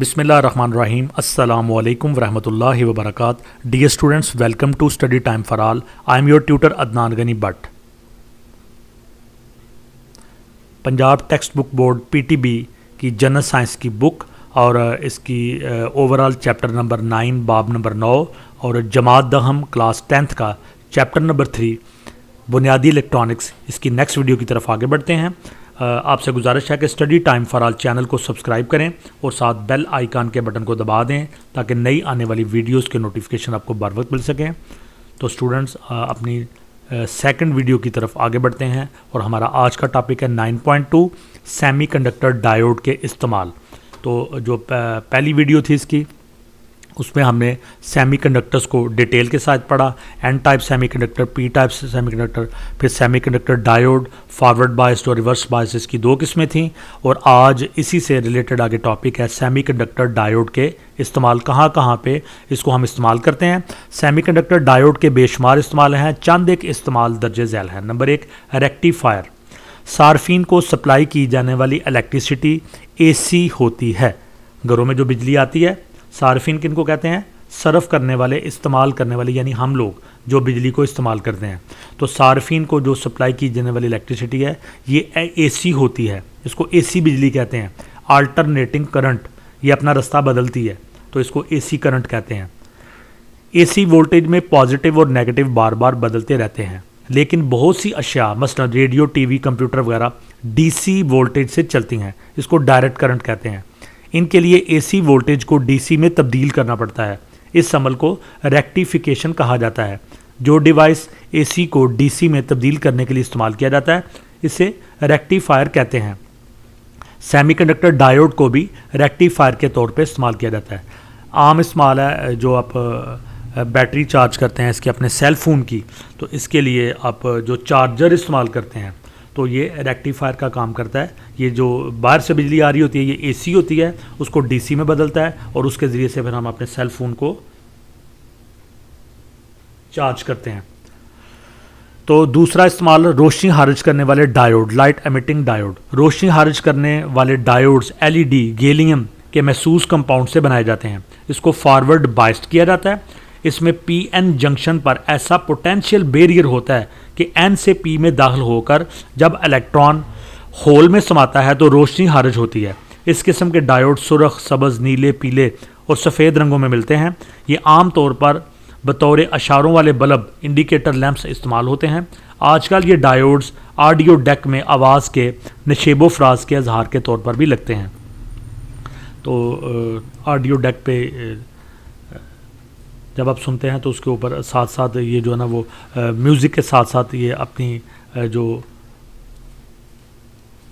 बिसमीम अल्लाम वरहमल वबरक dear students welcome to study time for all I am your tutor Adnan Gani Bhat Punjab text book board PTB की general science की बुक और इसकी ओवरऑल चैप्टर नंबर नाइन बाब नंबर नौ और जमात दहम क्लास टेंथ का चैप्टर नंबर थ्री बुनियादी इलेक्ट्रॉनिक्स इसकी नेक्स्ट वीडियो की तरफ आगे बढ़ते हैं आपसे गुजारिश है कि study time for all channel को सब्सक्राइब करें और साथ बेल आइकान के बटन को दबा दें ताकि नई आने वाली वीडियोस के नोटिफिकेशन आपको बार वक्त मिल सकें तो स्टूडेंट्स अपनी सेकंड वीडियो की तरफ आगे बढ़ते हैं और हमारा आज का टॉपिक है 9.2 सेमीकंडक्टर डायोड के इस्तेमाल तो जो पहली वीडियो थी इसकी उसमें हमने सेमीकंडक्टर्स को डिटेल के साथ पढ़ा N type semiconductor P type semiconductor फिर सेमीकंडक्टर डायोड फॉरवर्ड बायस और रिवर्स बायस इसकी दो किस्में थीं और आज इसी से रिलेटेड आगे टॉपिक है सेमीकंडक्टर डायोड के इस्तेमाल कहाँ कहाँ पे इसको हम इस्तेमाल करते हैं सेमीकंडक्टर डायोड के बेशुमार इस्तेमाल हैं चंद एक इस्तेमाल दर्ज झैल हैं नंबर एक रेक्टिफायर सार्फिन को सप्लाई की जाने वाली इलेक्ट्रिसिटी एसी होती है घरों में जो बिजली आती है सार्फिन किन को कहते हैं सर्फ करने वाले इस्तेमाल करने वाले यानी हम लोग जो बिजली को इस्तेमाल करते हैं तो सार्फिन को जो सप्लाई की जाने वाली इलेक्ट्रिसिटी है ये सी होती है इसको सी बिजली कहते हैं आल्टरनेटिंग करंट ये अपना रास्ता बदलती है तो इसको सी करंट कहते हैं सी वोल्टेज में पॉजिटिव और नेगेटिव बार बार बदलते रहते हैं लेकिन बहुत सी अशिया मसलन रेडियो टीवी कंप्यूटर वगैरह डीसी वोल्टेज से चलती हैं इसको डायरेक्ट करंट कहते हैं इनके लिए एसी वोल्टेज को डीसी में तब्दील करना पड़ता है इस अमल को रेक्टिफिकेशन कहा जाता है जो डिवाइस एसी को डीसी में तब्दील करने के लिए इस्तेमाल किया जाता है इसे रेक्टिफायर कहते हैं सेमीकंडक्टर डायोड को भी रेक्टिफायर के तौर पे इस्तेमाल किया जाता है आम इस्तेमाल है जो आप बैटरी चार्ज करते हैं इसके अपने सेल फ़ोन की तो इसके लिए आप जो चार्जर इस्तेमाल करते हैं तो ये रेक्टिफायर का काम करता है ये जो बाहर से बिजली आ रही होती है ये एसी होती है उसको डीसी में बदलता है और उसके ज़रिए से फिर हम अपने सेल फोन को चार्ज करते हैं तो दूसरा इस्तेमाल रोशनी हारिज करने वाले डायोड लाइट एमिटिंग डायोड रोशनी हारिज करने वाले डायोड्स एलईडी गेलियम के महसूस कंपाउंड से बनाए जाते हैं इसको फॉरवर्ड बाइस्ट किया जाता है इसमें पी एन जंक्शन पर ऐसा पोटेंशियल बेरियर होता है कि एन से पी में दाखिल होकर जब इलेक्ट्रॉन होल में समाता है तो रोशनी हारज होती है इस किस्म के डायोड सुरख सब्ज़ नीले पीले और सफ़ेद रंगों में मिलते हैं ये आम तौर पर बतौर अशारों वाले बल्ब इंडिकेटर लैंप्स इस्तेमाल होते हैं आजकल ये डायोड्स आडियो डेक में आवाज़ के नशेबो फ्राज के अजहार के तौर पर भी लगते हैं तो आडियो डेक पे जब आप सुनते हैं तो उसके ऊपर साथ साथ ये जो है ना वो म्यूज़िक के साथ साथ ये अपनी जो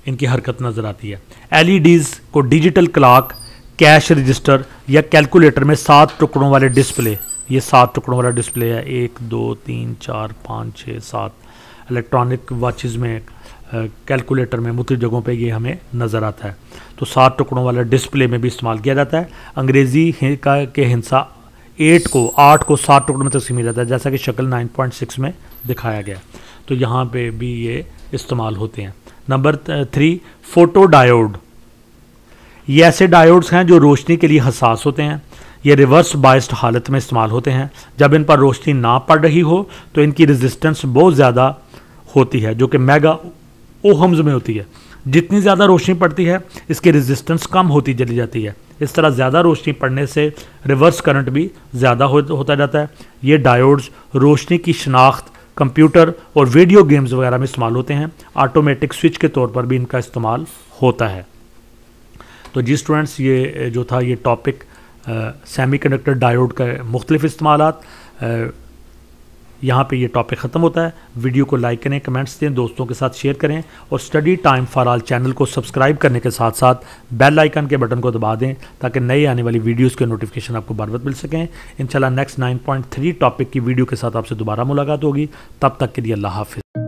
इनकी हरकत नज़र आती है एलईडीज़ को डिजिटल क्लाक कैश रजिस्टर या कैलकुलेटर में सात टुकड़ों वाले डिस्प्ले ये सात टुकड़ों वाला डिस्प्ले है एक दो तीन चार पाँच छः सात इलेक्ट्रॉनिक वॉचेज़ में कैलकुलेटर में मुख्य जगहों पे ये हमें नज़र आता है तो सात टुकड़ों वाला डिस्प्ले में भी इस्तेमाल किया जाता है अंग्रेज़ी का के हिंसा एट को आठ को सात टुकड़ों में तकसीम किया जाता है जैसा कि शक्ल नाइन पॉइंट सिक्स में दिखाया गया तो यहाँ पे भी ये इस्तेमाल होते हैं नंबर थ्री फोटो डायोड ये ऐसे डायोड्स हैं जो रोशनी के लिए हसास होते हैं ये रिवर्स बाइस्ड हालत में इस्तेमाल होते हैं जब इन पर रोशनी ना पड़ रही हो तो इनकी रेजिस्टेंस बहुत ज़्यादा होती है जो कि मेगा ओहम्स में होती है जितनी ज़्यादा रोशनी पड़ती है इसकी रेजिस्टेंस कम होती चली जाती है इस तरह ज़्यादा रोशनी पड़ने से रिवर्स करंट भी ज़्यादा हो, होता जाता है ये डायोड्स रोशनी की शनाख्त कंप्यूटर और वीडियो गेम्स वगैरह में इस्तेमाल होते हैं ऑटोमेटिक स्विच के तौर पर भी इनका इस्तेमाल होता है तो जी स्टूडेंट्स ये जो था ये टॉपिक सेमीकंडक्टर डायोड का मुख्तलिफ इस्तेमाल यहाँ पे ये टॉपिक ख़त्म होता है वीडियो को लाइक करें कमेंट्स दें दोस्तों के साथ शेयर करें और study time for all channel को सब्सक्राइब करने के साथ साथ बेल आइकन के बटन को दबा दें ताकि नए आने वाली वीडियोज़ के नोटिफिकेशन आपको बार बार मिल सकें इंशाल्लाह नेक्स्ट थ्री टॉपिक की वीडियो के साथ आपसे दोबारा मुलाकात होगी तब तक के लिए अल्लाह हाफिज़